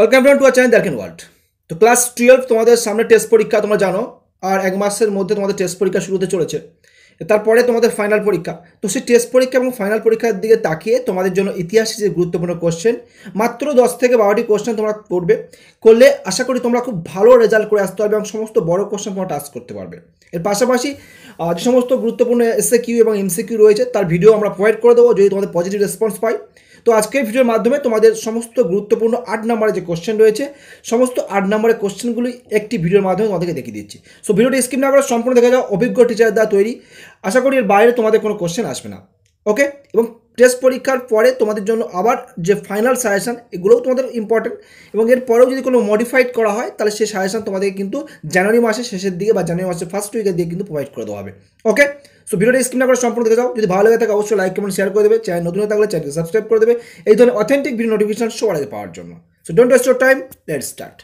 welcome down to our channel দ্যালকেন world তো class twelve তোমাদের সামনে টেস্ট পরীক্ষা তোমরা জানো আর এক মাসের মধ্যে তোমাদের টেস্ট পরীক্ষা শুরু হতে চলেছে তারপরে তোমাদের ফাইনাল পরীক্ষা তো সেই টেস্ট পরীক্ষা এবং ফাইনাল পরীক্ষার দিকে তাকিয়ে তোমাদের জন্য ইতিহাসে যে গুরুত্বপূর্ণ কোশ্চেন মাত্র দশ থেকে বারোটি কোশ্চেন তোমরা করবে করলে আশা করি তোমরা খুব ভালো রেজাল্ট করে আসতে পারবে এবং সমস্ত বড় কোশ্চেন তোমরা টাস্ক করতে পারবে এর পাশাপাশি যে সমস্ত গুরুত্বপূর্ণ এসএ কিউ এবং এমসি কিউ রয়েছে তার ভিডিও আমরা প্রোভাইড করে দেবো যদি তোমাদের পজিটিভ রেসপন্স পাই তো আজকের ভিডিওর মাধ্যমে তোমাদের সমস্ত গুরুত্বপূর্ণ আট নম্বরের যে কোশ্চেন রয়েছে সমস্ত আট নম্বরের কোশ্চেনগুলি একটি ভিডিওর মাধ্যমে তোমাদেরকে দেখিয়ে দিচ্ছি সো ভিডিওটি স্কিপ না করে সম্পূর্ণ দেখা যাও অভিজ্ঞ টিচার দ্বারা তৈরি আশা করি এর বাইরে তোমাদের কোনো কোশ্চেন আসবে না ওকে এবং টেস্ট পরীক্ষার পরে তোমাদের জন্য আবার যে ফাইনাল সাজেশান এগুলোও তোমাদের ইম্পর্টেন্ট এবং এর পরেও যদি কোনো মডিফাইড করা হয় তাহলে সেই সাজেশান তোমাদেরকে কিন্তু জানুয়ারি মাসের শেষের দিকে বা জানুয়ারি মাসের ফার্স্ট উইকের দিকে কিন্তু প্রোভাইড করে দেওয়া হবে ওকে সো ভিডিওটা স্ক্রিন করে সম্পূর্ণ দেখে যাও যদি ভালো লাগে থাকে অবশ্যই লাইক কমেন্ট শেয়ার করে দেবে চ্যানেল নতুন থাকলে চ্যানেলকে সাবস্ক্রাইব করে দেবে এই ধরনের অথেন্টিক ভিডিও নোটিফিকেশন সবার আগে পাওয়ার জন্য so don't waste your time let start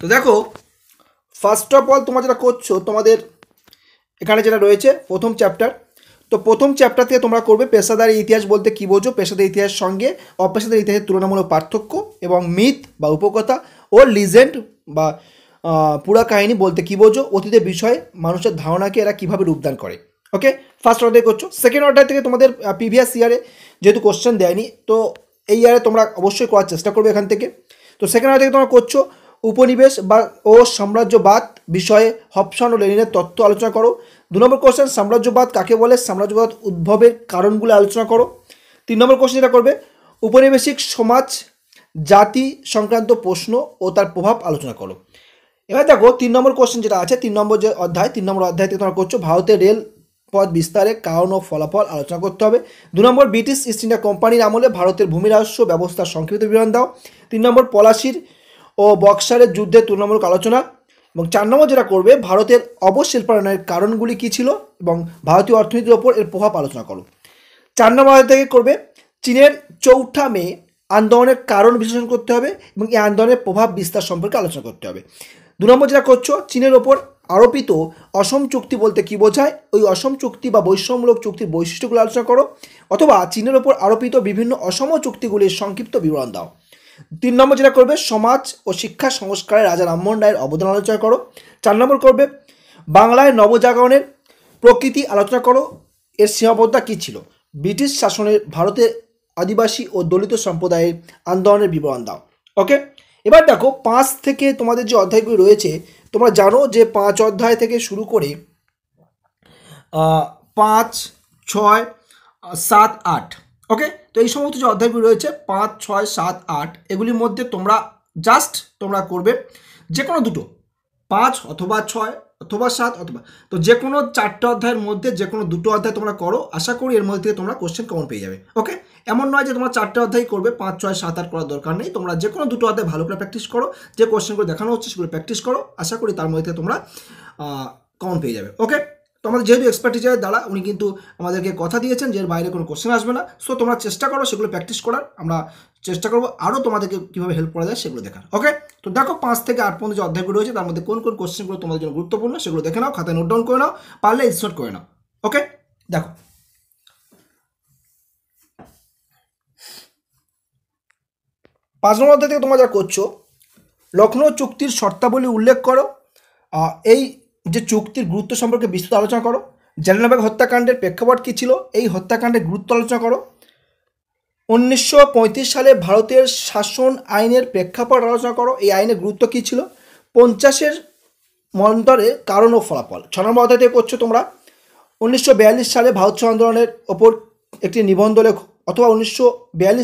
তো দেখো ফার্স্ট অফ অল তোমরা যেটা করছো তোমাদের এখানে যেটা রয়েছে প্রথম চ্যাপ্টার তো প্রথম চ্যাপ্টার থেকে তোমরা করবে পেশাদার ইতিহাস বলতে কী বোঝো পেশাদার ইতিহাস সঙ্গে অপেশাদার ইতিহাসের তুলনামূলক পার্থক্য এবং মিথ বা উপকথা ও লিজেন্ড বা পুরা কাহিনী বলতে কী বোঝো অতীতের বিষয়ে মানুষের ধারণাকে এরা কীভাবে রূপদান করে ওকে ফার্স্ট অর্ডার করছো সেকেন্ড অর্ডার থেকে তোমাদের প্রিভিয়াস ইয়ারে যেহেতু কোশ্চেন দেয়নি তো এই ইয়ারে তোমরা অবশ্যই করার চেষ্টা করবে এখান থেকে তো সেকেন্ড অর্ডার থেকে তোমরা করছো উপনিবেশ বা ও সাম্রাজ্যবাদ বিষয়ে হপসন ও লেনিনের তত্ত্ব আলোচনা করো দু নম্বর কোশ্চেন সাম্রাজ্যবাদ কাকে বলে সাম্রাজ্যবাদ উদ্ভবের কারণগুলো আলোচনা করো তিন নম্বর কোশ্চেন যেটা করবে উপনিবেশিক সমাজ জাতি সংক্রান্ত প্রশ্ন ও তার প্রভাব আলোচনা করো এবার দেখো তিন নম্বর কোশ্চেন যেটা আছে তিন নম্বর যে অধ্যায় তিন নম্বর অধ্যায় থেকে তোমরা করছো ভারতের রেল পথ বিস্তারে কারণ ও ফলাফল আলোচনা করতে হবে দু নম্বর ব্রিটিশ ইস্ট ইন্ডিয়া কোম্পানির আমলে ভারতের ভূমি রাজস্ব ব্যবস্থার সংক্ষিপ্ত বিবরণ দাও তিন নম্বর পলাশির ও বক্সারের যুদ্ধে তুলনামূলক আলোচনা এবং চার নম্বর যেটা করবে ভারতের অবশিল্পায়নের কারণগুলি কী ছিল এবং ভারতীয় অর্থনীতির ওপর এর প্রভাব আলোচনা করো চার নম্বর থেকে করবে চীনের চৌঠা মে আন্দোলনের কারণ বিশ্লেষণ করতে হবে এবং এই আন্দোলনের প্রভাব বিস্তার সম্পর্কে আলোচনা করতে হবে দু নম্বর যেটা করছো চীনের ওপর আরোপিত অসম চুক্তি বলতে কি বোঝায় ওই অসম চুক্তি বা বৈষম্যমূলক চুক্তির বৈশিষ্ট্যগুলো আলোচনা করো অথবা চীনের ওপর আরোপিত বিভিন্ন অসম চুক্তিগুলির সংক্ষিপ্ত বিবরণ দাও তিন নম্বর যেটা করবে সমাজ ও শিক্ষা সংস্কারে রাজা রামমোহন রায়ের অবদান আলোচনা করো চার নম্বর করবে বাংলায় নবজাগরণের প্রকৃতি আলোচনা করো এর সীমাবদ্ধতা কী ছিল ব্রিটিশ শাসনের ভারতের আদিবাসী ও দলিত সম্প্রদায়ের আন্দোলনের বিবরণ দাও ওকে এবার দেখো পাঁচ থেকে তোমাদের যে অধ্যায়গুলি রয়েছে তোমরা জানো যে পাঁচ অধ্যায় থেকে শুরু করে পাঁচ ছয় সাত আট ওকে তো এই সমস্ত যে অধ্যায়গুলি রয়েছে পাঁচ ছয় সাত আট এগুলির মধ্যে তোমরা জাস্ট তোমরা করবে যে কোনো দুটো পাঁচ অথবা ছয় অথবা সাত অথবা তো যে কোনো চারটে অধ্যায়ের মধ্যে যে কোনো দুটো অধ্যায় তোমরা করো আশা করি এর মধ্যে থেকে তোমরা কোশ্চেন কমন পেয়ে যাবে ওকে এমন নয় যে তোমরা চারটে অধ্যায় করবে পাঁচ ছয় সাত আট করার দরকার নেই তোমরা যে কোনো দুটো অধ্যায় ভালো করে প্র্যাকটিস করো যে কোশ্চেনগুলো দেখানো হচ্ছে সেগুলো প্র্যাকটিস করো আশা করি তার মধ্যে তোমরা কমন পেয়ে যাবে ওকে তো আমাদের যেহেতু এক্সপার্ট টিচারের দ্বারা উনি কিন্তু আমাদেরকে কথা দিয়েছেন যে বাইরে কোনো কোশ্চেন আসবে না সো তোমরা চেষ্টা করো সেগুলো প্র্যাকটিস করার আমরা চেষ্টা করবো আরও তোমাদেরকে কীভাবে হেল্প করা যায় সেগুলো দেখার ওকে তো দেখো পাঁচ থেকে আট পর্যন্ত যে অধ্যায়গুলো রয়েছে তার মধ্যে কোন কোন কোশ্চেনগুলো তোমাদের জন্য গুরুত্বপূর্ণ সেগুলো দেখে নাও খাতায় নোট ডাউন করে নাও পারলে ইনসোট করে নাও ওকে দেখো পাঁচ নম্বর অধ্যায় থেকে তোমরা যা করছো লখনৌ চুক্তির শর্তাবলী উল্লেখ করো এই যে চুক্তির গুরুত্ব সম্পর্কে বিস্তৃত আলোচনা করো জালিয়ানবাগ হত্যাকাণ্ডের প্রেক্ষাপট কী ছিল এই হত্যাকাণ্ডের গুরুত্ব আলোচনা করো উনিশশো সালে ভারতের শাসন আইনের প্রেক্ষাপট আলোচনা করো এই আইনের গুরুত্ব কী ছিল পঞ্চাশের মন্তরে কারণ ও ফলাফল ছ নম্বর অধ্যায় থেকে করছো তোমরা উনিশশো সালে ভারত আন্দোলনের ওপর একটি নিবন্ধ লেখ অথবা উনিশশো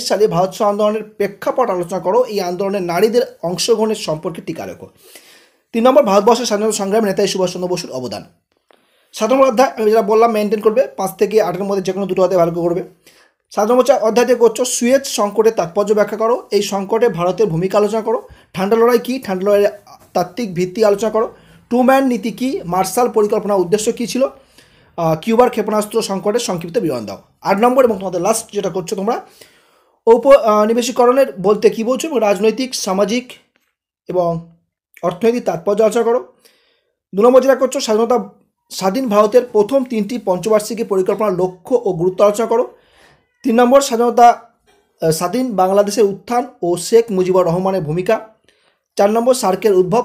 সালে ভারত আন্দোলনের প্রেক্ষাপট আলোচনা করো এই আন্দোলনের নারীদের অংশগ্রহণের সম্পর্কে টিকা লেখো তিন নম্বর ভারতবর্ষের স্বাধীনতা সংগ্রামে নেতাজি সুভাষচন্দ্র বসুর অবদান সাত নম্বর অধ্যায় আমি যেটা বললাম মেনটেন করবে পাঁচ থেকে আটের মধ্যে যে কোনো দুটো অধ্যায় ভালো করবে সাত নম্বর অধ্যায় থেকে করছো সুয়েজ সংকটের তাৎপর্য ব্যাখ্যা করো এই সংকটে ভারতের ভূমিকা আলোচনা করো ঠান্ডা লড়াই কী ঠান্ডা লড়াইয়ের তাত্ত্বিক ভিত্তি আলোচনা করো টু ম্যান নীতি কী মার্শাল পরিকল্পনার উদ্দেশ্য কী ছিল কিউবার ক্ষেপণাস্ত্র সংকটের সংক্ষিপ্ত বিবরণ দাও আট নম্বর এবং তোমাদের লাস্ট যেটা করছো তোমরা ঔপনিবেশিকরণের বলতে কী বলছো এবং রাজনৈতিক সামাজিক এবং অর্থনৈতিক তাৎপর্য আলোচনা করো দু নম্বর যেটা করছো স্বাধীনতা স্বাধীন ভারতের প্রথম তিনটি পঞ্চবার্ষিকী পরিকল্পনার লক্ষ্য ও গুরুত্ব আলোচনা করো তিন নম্বর স্বাধীনতা স্বাধীন বাংলাদেশের উত্থান ও শেখ মুজিবুর রহমানের ভূমিকা চার নম্বর সার্কের উদ্ভব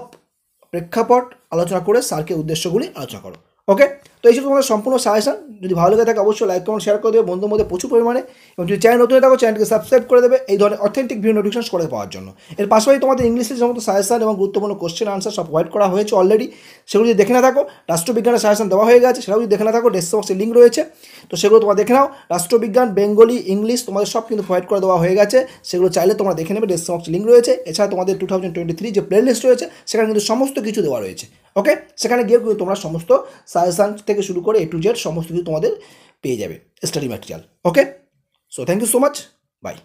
প্রেক্ষাপট আলোচনা করে সার্কের উদ্দেশ্যগুলি আলোচনা করো ওকে তো এই সব তোমাদের সম্পূর্ণ সাজেশান যদি ভালো লেগে থাকে অবশ্যই লাইক কমেন্ট শেয়ার করে দেবে বন্ধুর মধ্যে প্রচুর পরিমাণে এবং যদি চ্যানেল নতুন থাকো চ্যানেলকে সাবস্ক্রাইব করে দেবে এই ধরনের অথেন্টিক ভিডিও নোটিফিকেশন করে পাওয়ার জন্য এর পাশাপাশি তোমাদের ইংলিশের সমস্ত সাজেশান এবং গুরুত্বপূর্ণ কোশ্চেন আনসার সব হোয়াইট করা হয়েছে অলরেডি সেগুলো যদি দেখে না থাকো রাষ্ট্রবিজ্ঞানের সাজেশন দেওয়া হয়ে গেছে সেটাও যদি দেখে না থাকো ডেস্ক বক্সে লিঙ্ক রয়েছে তো সেগুলো তোমরা দেখে নাও রাষ্ট্রবিজ্ঞান বেঙ্গলি ইংলিশ তোমাদের সব কিন্তু প্রোভাইড করে দেওয়া হয়ে গেছে সেগুলো চাইলে তোমরা দেখে নেবে ডেস্ক বক্সে লিঙ্ক রয়েছে এছাড়া তোমাদের টু থাউজেন্ড টোয়েন্টি থ্রি যে প্লে লিস্ট রয়েছে সেখানে কিন্তু সমস্ত কিছু দেওয়া রয়েছে ওকে সেখানে গিয়ে কিন্তু তোমরা সমস্ত সাজেশান থেকে শুরু করে এ টু জেড সমস্ত কিছু তোমাদের পেয়ে যাবে study material okay so thank you so much by